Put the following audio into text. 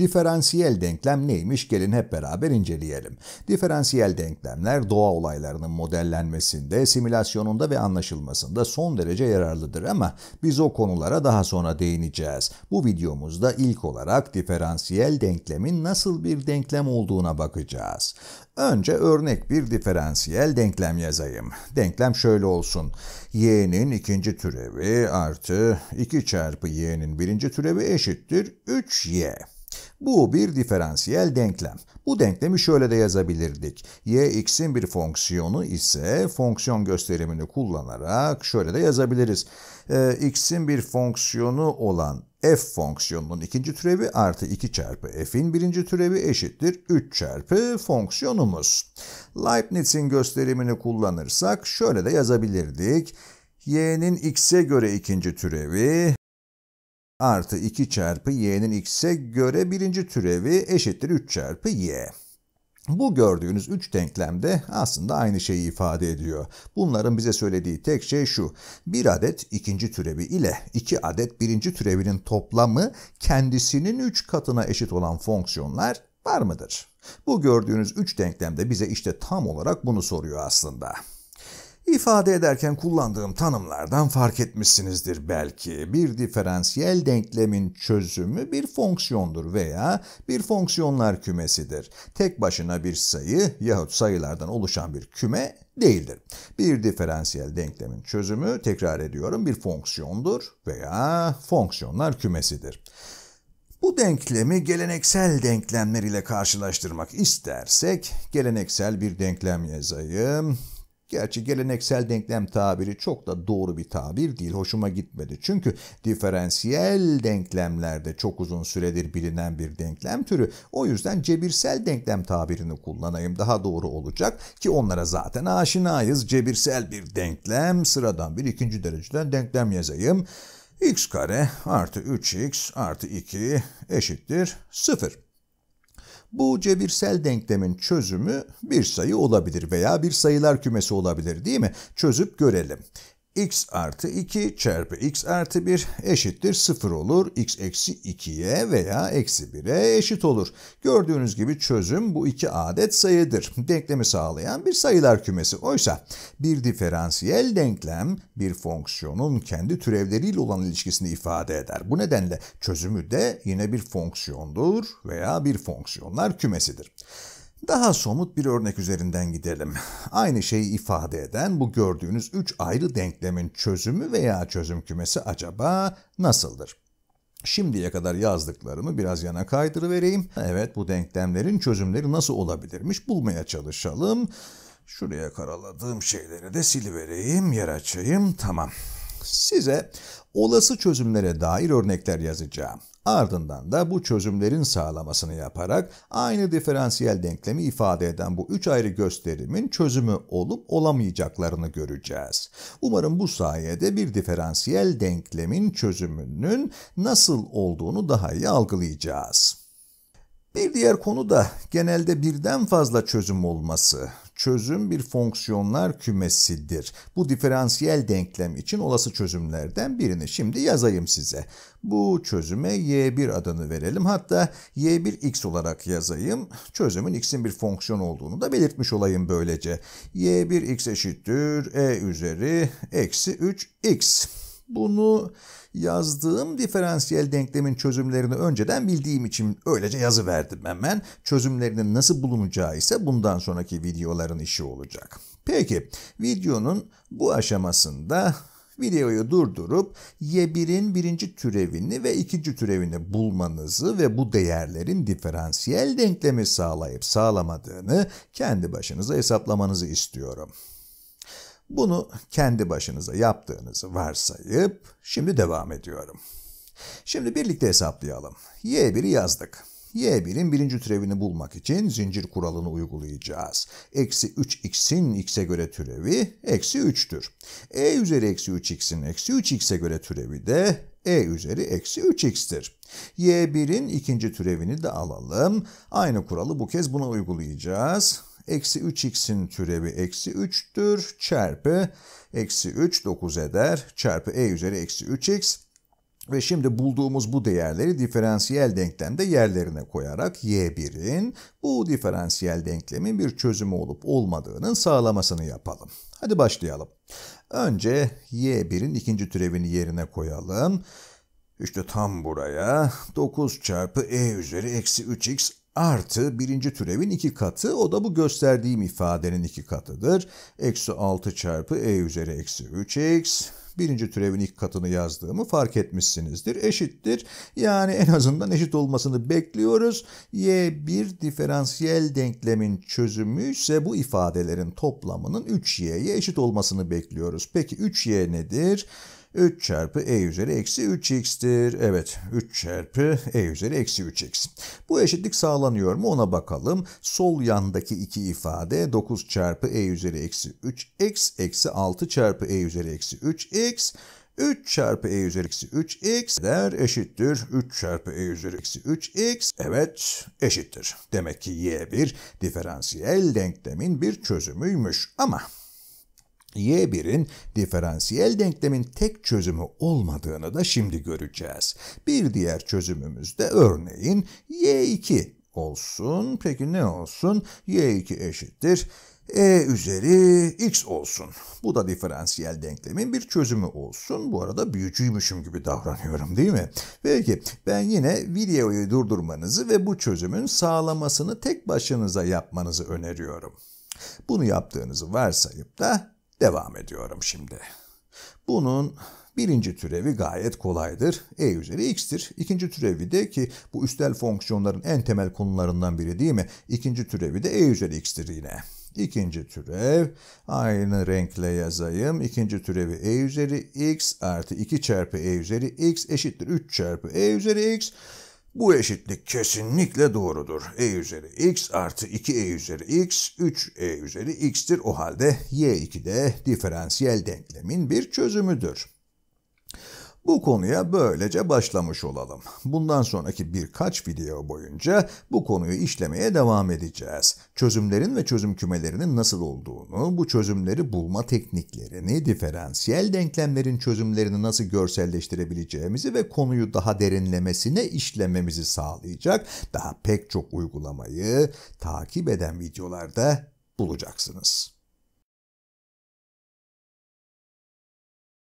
Diferansiyel denklem neymiş gelin hep beraber inceleyelim. Diferansiyel denklemler doğa olaylarının modellenmesinde, simülasyonunda ve anlaşılmasında son derece yararlıdır ama biz o konulara daha sonra değineceğiz. Bu videomuzda ilk olarak diferansiyel denklemin nasıl bir denklem olduğuna bakacağız. Önce örnek bir diferansiyel denklem yazayım. Denklem şöyle olsun. y'nin ikinci türevi artı 2 çarpı y'nin birinci türevi eşittir 3y. Bu bir diferansiyel denklem. Bu denklemi şöyle de yazabilirdik. yx'in bir fonksiyonu ise fonksiyon gösterimini kullanarak şöyle de yazabiliriz. Ee, x'in bir fonksiyonu olan f fonksiyonunun ikinci türevi artı 2 çarpı f'in birinci türevi eşittir 3 çarpı fonksiyonumuz. Leibniz'in gösterimini kullanırsak şöyle de yazabilirdik y'nin x'e göre ikinci türevi artı 2 çarpı y'nin x'e göre birinci türevi eşittir 3 çarpı y. Bu gördüğünüz üç denklemde aslında aynı şeyi ifade ediyor. Bunların bize söylediği tek şey şu. Bir adet ikinci türevi ile iki adet birinci türevinin toplamı kendisinin üç katına eşit olan fonksiyonlar var mıdır? Bu gördüğünüz üç denklemde bize işte tam olarak bunu soruyor aslında. İfade ederken kullandığım tanımlardan fark etmişsinizdir belki. Bir diferansiyel denklemin çözümü bir fonksiyondur veya bir fonksiyonlar kümesidir. Tek başına bir sayı yahut sayılardan oluşan bir küme değildir. Bir diferansiyel denklemin çözümü tekrar ediyorum bir fonksiyondur veya fonksiyonlar kümesidir. Bu denklemi geleneksel denklemler ile karşılaştırmak istersek geleneksel bir denklem yazayım. Gerçi geleneksel denklem tabiri çok da doğru bir tabir değil, hoşuma gitmedi. Çünkü diferansiyel denklemlerde çok uzun süredir bilinen bir denklem türü. O yüzden cebirsel denklem tabirini kullanayım daha doğru olacak ki onlara zaten aşinayız. Cebirsel bir denklem, sıradan bir ikinci dereceden denklem yazayım. x kare artı 3x artı 2 eşittir 0. Bu cebirsel denklemin çözümü bir sayı olabilir veya bir sayılar kümesi olabilir değil mi? Çözüp görelim x artı 2 çarpı x artı 1 eşittir 0 olur. x eksi 2'ye veya eksi 1'e eşit olur. Gördüğünüz gibi çözüm bu iki adet sayıdır. Denklemi sağlayan bir sayılar kümesi. Oysa bir diferansiyel denklem bir fonksiyonun kendi türevleriyle olan ilişkisini ifade eder. Bu nedenle çözümü de yine bir fonksiyondur veya bir fonksiyonlar kümesidir. Daha somut bir örnek üzerinden gidelim. Aynı şeyi ifade eden bu gördüğünüz üç ayrı denklemin çözümü veya çözüm kümesi acaba nasıldır? Şimdiye kadar yazdıklarımı biraz yana kaydırıvereyim. Evet bu denklemlerin çözümleri nasıl olabilirmiş bulmaya çalışalım. Şuraya karaladığım şeyleri de silivereyim, yer açayım. Tamam. Size olası çözümlere dair örnekler yazacağım. Ardından da bu çözümlerin sağlamasını yaparak aynı diferansiyel denklemi ifade eden bu üç ayrı gösterimin çözümü olup olamayacaklarını göreceğiz. Umarım bu sayede bir diferansiyel denklemin çözümünün nasıl olduğunu daha iyi algılayacağız. Bir diğer konu da genelde birden fazla çözüm olması çözüm bir fonksiyonlar kümesidir. Bu diferansiyel denklem için olası çözümlerden birini şimdi yazayım size. Bu çözüme y1 adını verelim. Hatta y1x olarak yazayım. Çözümün x'in bir fonksiyon olduğunu da belirtmiş olayım böylece. y1x eşittir e üzeri eksi 3x. Bunu yazdığım diferansiyel denklemin çözümlerini önceden bildiğim için öylece yazı verdim hemen. Çözümlerinin nasıl bulunacağı ise bundan sonraki videoların işi olacak. Peki videonun bu aşamasında videoyu durdurup y1'in birinci türevini ve ikinci türevini bulmanızı ve bu değerlerin diferansiyel denklemi sağlayıp sağlamadığını kendi başınıza hesaplamanızı istiyorum. Bunu kendi başınıza yaptığınızı varsayıp şimdi devam ediyorum. Şimdi birlikte hesaplayalım. Y1'i yazdık. Y1'in birinci türevini bulmak için zincir kuralını uygulayacağız. Eksi 3x'in x'e göre türevi eksi 3'tür. E üzeri eksi 3x'in eksi 3x'e göre türevi de e üzeri eksi 3x'tir. y1'in ikinci türevini de alalım. Aynı kuralı bu kez buna uygulayacağız. Eksi 3x'in türevi eksi 3'tür. Çarpı eksi 3 9 eder. Çarpı e üzeri eksi 3x. Ve şimdi bulduğumuz bu değerleri diferansiyel denklemde yerlerine koyarak y1'in bu diferansiyel denklemin bir çözümü olup olmadığının sağlamasını yapalım. Hadi başlayalım. Önce y1'in ikinci türevini yerine koyalım. İşte tam buraya 9 çarpı e üzeri eksi 3x artı birinci türevin iki katı o da bu gösterdiğim ifadenin iki katıdır. Eksi 6 çarpı e üzeri eksi 3x birinci türevin ilk katını yazdığımı fark etmişsinizdir. Eşittir. Yani en azından eşit olmasını bekliyoruz. Y bir diferansiyel denklemin çözümü ise bu ifadelerin toplamının 3y'ye eşit olmasını bekliyoruz. Peki 3y nedir? 3 çarpı e üzeri eksi 3x'tir. Evet 3 çarpı e üzeri eksi 3x. Bu eşitlik sağlanıyor mu ona bakalım. Sol yandaki iki ifade 9 çarpı e üzeri eksi 3x eksi 6 çarpı e üzeri eksi 3x 3 çarpı e üzeri eksi 3x der eşittir 3 çarpı e üzeri eksi 3x evet eşittir. Demek ki y bir diferansiyel denklemin bir çözümüymüş ama Y1'in diferansiyel denklemin tek çözümü olmadığını da şimdi göreceğiz. Bir diğer çözümümüz de örneğin Y2 olsun. Peki ne olsun? Y2 eşittir e üzeri x olsun. Bu da diferansiyel denklemin bir çözümü olsun. Bu arada büyücüymüşüm gibi davranıyorum değil mi? Peki ben yine videoyu durdurmanızı ve bu çözümün sağlamasını tek başınıza yapmanızı öneriyorum. Bunu yaptığınızı varsayıp da Devam ediyorum şimdi. Bunun birinci türevi gayet kolaydır. E üzeri x'tir. İkinci türevi de ki bu üstel fonksiyonların en temel konularından biri değil mi? İkinci türevi de e üzeri x'tir yine. İkinci türev aynı renkle yazayım. İkinci türevi e üzeri x artı 2 çarpı e üzeri x eşittir 3 çarpı e üzeri x bu eşitlik kesinlikle doğrudur. E üzeri x artı 2e üzeri x, 3e üzeri x'tir. O halde y2 de diferansiyel denklemin bir çözümüdür. Bu konuya böylece başlamış olalım. Bundan sonraki birkaç video boyunca bu konuyu işlemeye devam edeceğiz. Çözümlerin ve çözüm kümelerinin nasıl olduğunu, bu çözümleri bulma tekniklerini, diferansiyel denklemlerin çözümlerini nasıl görselleştirebileceğimizi ve konuyu daha derinlemesine işlememizi sağlayacak daha pek çok uygulamayı takip eden videolarda bulacaksınız.